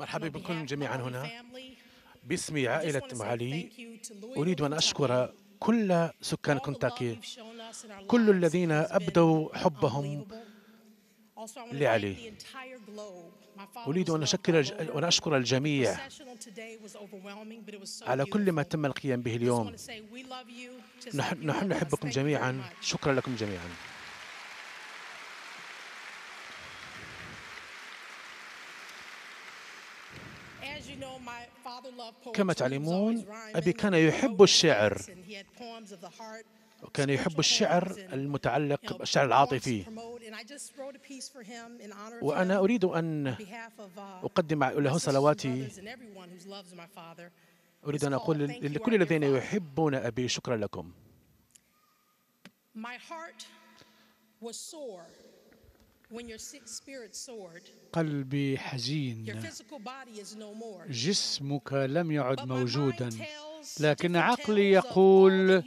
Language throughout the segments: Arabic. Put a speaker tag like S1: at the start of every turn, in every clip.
S1: مرحبا بكم جميعا هنا باسم عائلة معالي أريد أن أشكر كل سكان كنتاكي كل الذين أبدوا حبهم لعلي أريد أن أشكر أن أشكر الجميع على كل ما تم القيام به اليوم نحن نحبكم جميعا شكرا لكم جميعا كما تعلمون أبي كان يحب الشعر وكان يحب الشعر المتعلق بالشعر العاطفي وأنا أريد أن uh, أقدم له صلواتي
S2: أريد أن أقول لكل الذين
S1: يحبون أبي شكرا لكم
S2: قلبي حزين جسمك لم يعد موجودا لكن عقلي يقول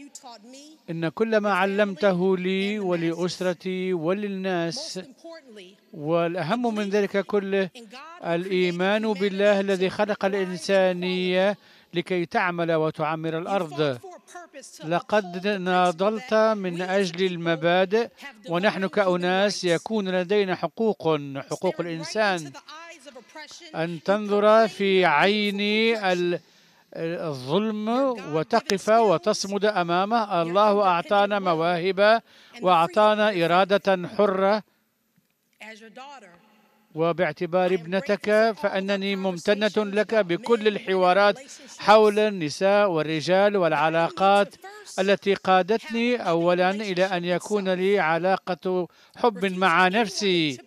S2: إن كل ما علمته لي ولأسرتي وللناس والأهم من ذلك كله الإيمان بالله الذي خلق الإنسانية لكي تعمل وتعمر الأرض لقد ناضلت من أجل المبادئ ونحن كأناس يكون لدينا حقوق حقوق الإنسان أن تنظر في عين الظلم وتقف وتصمد أمامه الله أعطانا مواهب وأعطانا إرادة حرة وباعتبار ابنتك فأنني ممتنة لك بكل الحوارات حول النساء والرجال والعلاقات التي قادتني أولا إلى أن يكون لي علاقة حب مع نفسي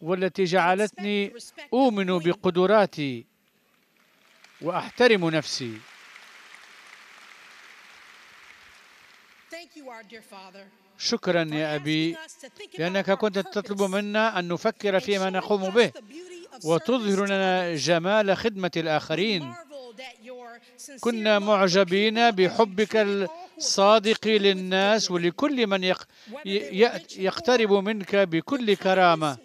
S2: والتي جعلتني أؤمن بقدراتي وأحترم نفسي Thank you, our dear Father. شكرا يا أبي لأنك كنت تطلب منا أن نفكر فيما نقوم به وتظهر لنا جمال خدمة الآخرين كنا معجبين بحبك الصادق للناس ولكل من يقترب منك بكل كرامة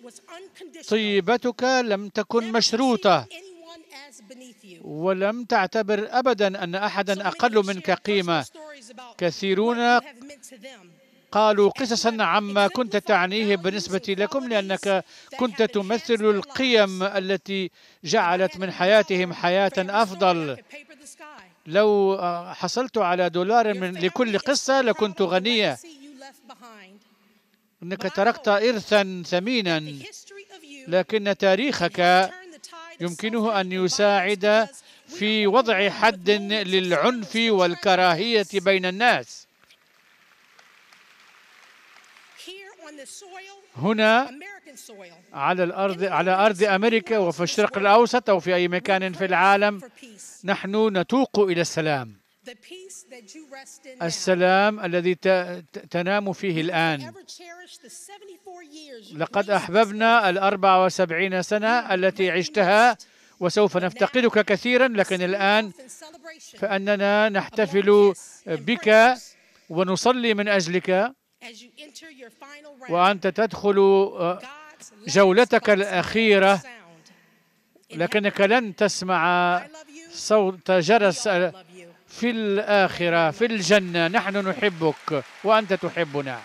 S2: طيبتك لم تكن مشروطة ولم تعتبر أبدا أن أحدا أقل منك قيمة كثيرون قالوا قصصا عما كنت تعنيه بالنسبة لكم لأنك كنت تمثل القيم التي جعلت من حياتهم حياة أفضل لو حصلت على دولار من لكل قصة لكنت غنية أنك تركت إرثا ثمينا لكن تاريخك يمكنه أن يساعد في وضع حد للعنف والكراهية بين الناس هنا على الأرض على أرض أمريكا وفي الشرق الأوسط أو في أي مكان في العالم نحن نتوق إلى السلام السلام الذي تنام فيه الآن لقد أحببنا الأربع وسبعين سنة التي عشتها وسوف نفتقدك كثيرا لكن الآن فأننا نحتفل بك ونصلي من أجلك وأنت تدخل آه، جولتك الأخيرة لكنك لن تسمع صوت جرس آه، في الآخرة في الجنة نحن نحبك وأنت تحبنا